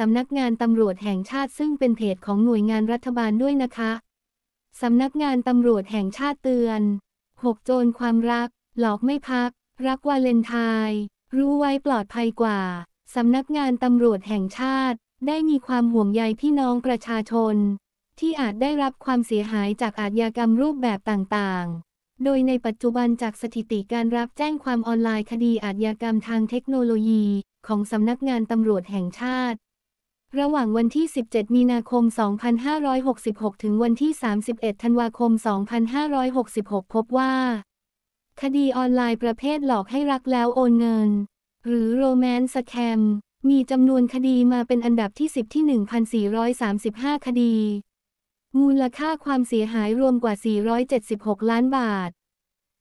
สำนักงานตำรวจแห่งชาติ ซึ่งเป็นเพจของหน่วยงานรัฐบาลด้วยนะคะ สำนักงานตำรวจแห่งชาติเตือน 6 โจรความรัก หลอกไม่พัก รักวาเลนไทน์รู้ไว้ปลอดภัยกว่า สำนักงานตำรวจแห่งชาติ ได้มีความห่วงใยพี่น้องประชาชน ที่อาจได้รับความเสียหายจากอาชญากรรมรูปแบบต่างๆ โดยในปัจจุบันจากสถิติการรับแจ้งความออนไลน์คดีอาชญากรรมทางเทคโนโลยี ของสำนักงานตำรวจแห่งชาติระหว่างวันที่ 17 มีนาคม 2566 ถึงวันที่ 31 ธันวาคม 2566 พบว่า คดีออนไลน์ประเภทหลอกให้รักแล้วโอนเงิน หรือโรแมนต์แคม มีจำนวนคดีมาเป็นอันดับที่ 10 ที่ 1,435 คดี มูลค่าความเสียหายรวมกว่า 476 ล้านบาท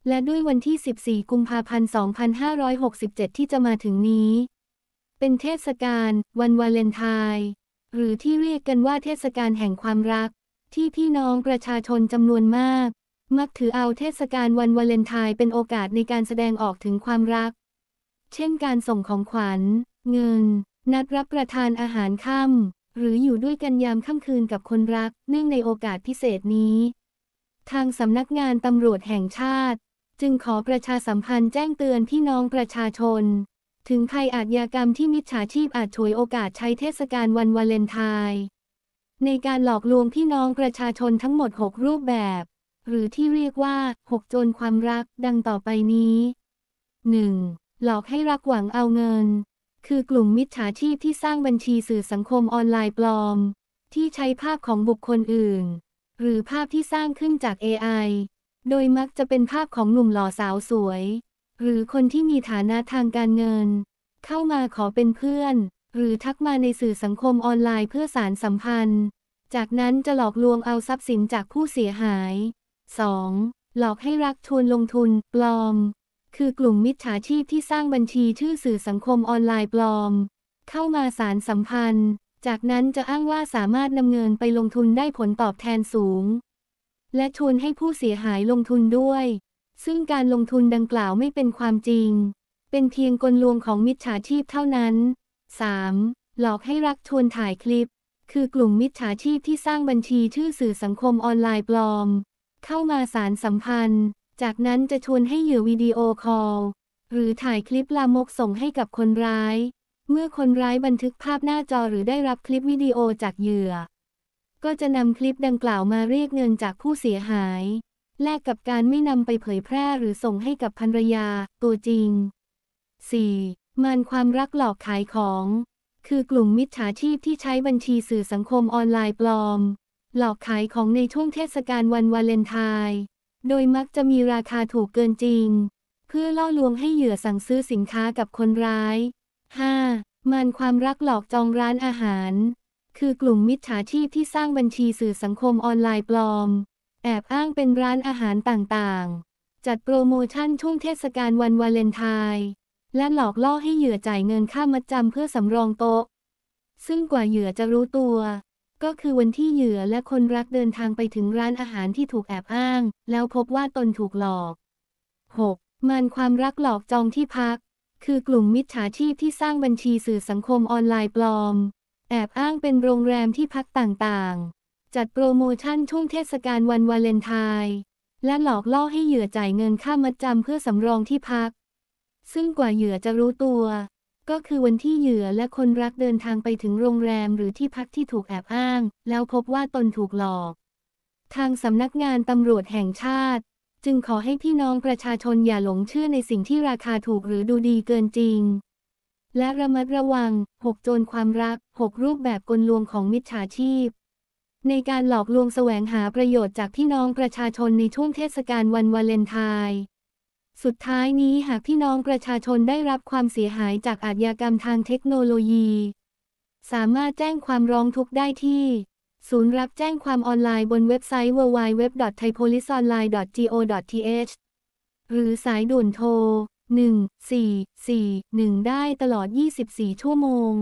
และด้วยวันที่ 14 กุมภาพันธ์ 2567 ที่จะมาถึงนี้เป็นเทศกาลวันวาเลนไทน์หรือที่เรียกกันว่าเทศกาลแห่งความรัก ที่พี่น้องประชาชนจำนวนมาก มักถือเอาเทศกาลวันวาเลนไทน์เป็นโอกาสในการแสดงออกถึงความรัก เช่น การส่งของขวัญ เงิน นัดรับประทานอาหารค่ำหรืออยู่ด้วยกันยามค่ำคืนกับคนรัก เนื่องในโอกาสพิเศษนี้ ทางสำนักงานตำรวจแห่งชาติ จึงขอประชาสัมพันธ์แจ้งเตือนพี่น้องประชาชนถึงภัยอาชญากรรมที่มิจฉาชีพอาจฉวยโอกาสใช้เทศกาลวันวาเลนไทน์ในการหลอกลวงพี่น้องประชาชนทั้งหมด 6 รูปแบบ หรือที่เรียกว่า6โจรความรักดังต่อไปนี้ 1. หลอกให้รักหวังเอาเงิน คือกลุ่มมิจฉาชีพที่สร้างบัญชีสื่อสังคมออนไลน์ปลอม ที่ใช้ภาพของบุคคลอื่น หรือภาพที่สร้างขึ้นจาก AI โดยมักจะเป็นภาพของหนุ่มหล่อสาวสวยหรือคนที่มีฐานะทางการเงิน เข้ามาขอเป็นเพื่อน หรือทักมาในสื่อสังคมออนไลน์เพื่อสารสัมพันธ์ จากนั้นจะหลอกลวงเอาทรัพย์สินจากผู้เสียหาย 2. หลอกให้รักทวนลงทุนปลอม คือกลุ่มมิจฉาชีพที่สร้างบัญชีชื่อสื่อสังคมออนไลน์ปลอม เข้ามาสารสัมพันธ์ จากนั้นจะอ้างว่าสามารถนำเงินไปลงทุนได้ผลตอบแทนสูง และชวนให้ผู้เสียหายลงทุนด้วยซึ่งการลงทุนดังกล่าวไม่เป็นความจริง เป็นเพียงกลลวงของมิจฉาชีพเท่านั้น 3. หลอกให้รักชวนถ่ายคลิป คือกลุ่มมิจฉาชีพที่สร้างบัญชีชื่อสื่อสังคมออนไลน์ปลอม เข้ามาสารสัมพันธ์ จากนั้นจะชวนให้เหยื่อวิดีโอคอล หรือถ่ายคลิปลามกส่งให้กับคนร้าย เมื่อคนร้ายบันทึกภาพหน้าจอหรือได้รับคลิปวิดีโอจากเหยื่อ ก็จะนำคลิปดังกล่าวมาเรียกเงินจากผู้เสียหายแลกกับการไม่นำไปเผยแพร่หรือส่งให้กับภรรยาตัวจริง 4. มานความรักหลอกขายของ คือกลุ่มมิจฉาชีพที่ใช้บัญชีสื่อสังคมออนไลน์ปลอม หลอกขายของในช่วงเทศกาลวันวาเลนไทน์ โดยมักจะมีราคาถูกเกินจริง เพื่อล่อลวงให้เหยื่อสั่งซื้อสินค้ากับคนร้าย 5. มานความรักหลอกจองร้านอาหาร คือกลุ่มมิจฉาชีพที่สร้างบัญชีสื่อสังคมออนไลน์ปลอมแอบอ้างเป็นร้านอาหารต่างๆ จัดโปรโมชั่นช่วงเทศกาลวันวาเลนไทน์ และหลอกล่อให้เหยื่อจ่ายเงินค่ามัดจำเพื่อสำรองโต๊ะ ซึ่งกว่าเหยื่อจะรู้ตัว ก็คือวันที่เหยื่อและคนรักเดินทางไปถึงร้านอาหารที่ถูกแอบอ้าง แล้วพบว่าตนถูกหลอก 6. มันความรักหลอกจองที่พัก คือกลุ่มมิจฉาชีพที่สร้างบัญชีสื่อสังคมออนไลน์ปลอม แอบอ้างเป็นโรงแรมที่พักต่างๆจัดโปรโมชั่นช่วงเทศกาลวันวาเลนไทน์และหลอกล่อให้เหยื่อจ่ายเงินค่ามัดจำ เพื่อสำรองที่พัก ซึ่งกว่าเหยื่อจะรู้ตัว ก็คือวันที่เหยื่อและคนรักเดินทางไปถึงโรงแรมหรือที่พักที่ถูกแอบอ้าง แล้วพบว่าตนถูกหลอก ทางสำนักงานตำรวจแห่งชาติ จึงขอให้พี่น้องประชาชนอย่าหลงเชื่อในสิ่งที่ราคาถูกหรือดูดีเกินจริง และระมัดระวัง 6 โจรความรัก 6 รูปแบบกลลวงของมิจฉาชีพในการหลอกลวงแสวงหาประโยชน์จากพี่น้องประชาชนในช่วงเทศกาลวันวาเลนไทน์ สุดท้ายนี้หากพี่น้องประชาชนได้รับความเสียหายจากอาชญากรรมทางเทคโนโลยี สามารถแจ้งความร้องทุกข์ได้ที่ ศูนย์รับแจ้งความออนไลน์บนเว็บไซต์ www.thaipoliceonline.go.th หรือสายด่วนโทร 1441 ได้ตลอด 24 ชั่วโมง